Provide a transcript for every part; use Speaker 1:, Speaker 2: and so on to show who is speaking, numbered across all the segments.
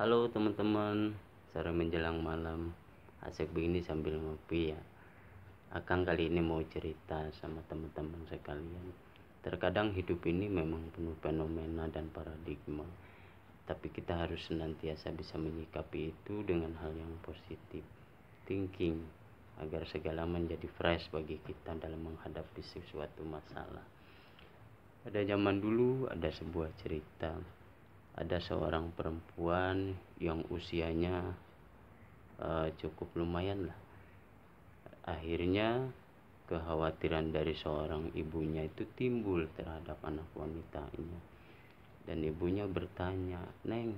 Speaker 1: Halo teman-teman, sore menjelang malam asik begini sambil ngopi ya. Akang kali ini mau cerita sama teman-teman sekalian. Terkadang hidup ini memang penuh fenomena dan paradigma, tapi kita harus senantiasa bisa menyikapi itu dengan hal yang positif. Thinking agar segala menjadi fresh bagi kita dalam menghadapi sesuatu masalah. Pada zaman dulu ada sebuah cerita ada seorang perempuan yang usianya uh, cukup lumayan lah akhirnya kekhawatiran dari seorang ibunya itu timbul terhadap anak wanitanya dan ibunya bertanya neng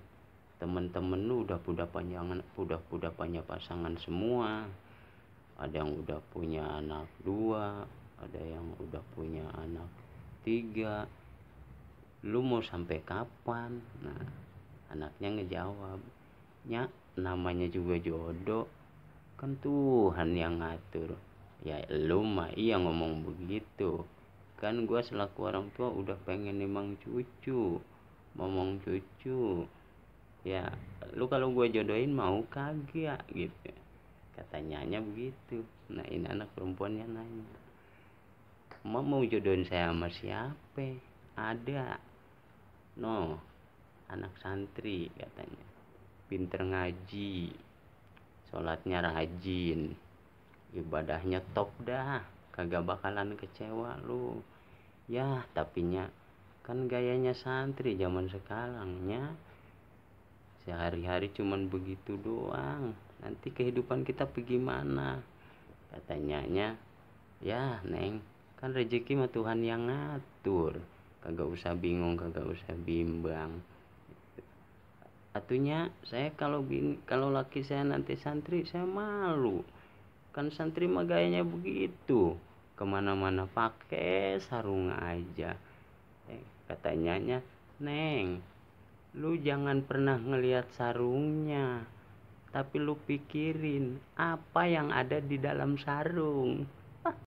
Speaker 1: teman-teman lu udah udah panjangan udah udah punya pasangan semua ada yang udah punya anak dua ada yang udah punya anak tiga lu mau sampai kapan nah anaknya ngejawab ya namanya juga jodoh kan Tuhan yang ngatur ya lu mah iya ngomong begitu kan gue selaku orang tua udah pengen emang cucu ngomong cucu ya lu kalau gue jodohin mau kagak gitu katanya begitu nah ini anak perempuannya nanya mau mau jodohin saya sama siapa ada no anak santri katanya pinter ngaji sholatnya rajin ibadahnya top dah kagak bakalan kecewa lu ya tapi nya, kan gayanya santri zaman sekarangnya sehari-hari cuman begitu doang nanti kehidupan kita bagaimana katanya ya neng kan rezeki mah Tuhan yang ngatur kagak usah bingung kagak usah bimbang atunya saya kalau bini, kalau laki saya nanti santri saya malu kan santri mah begitu kemana-mana pakai sarung aja eh, katanya nya neng lu jangan pernah ngelihat sarungnya tapi lu pikirin apa yang ada di dalam sarung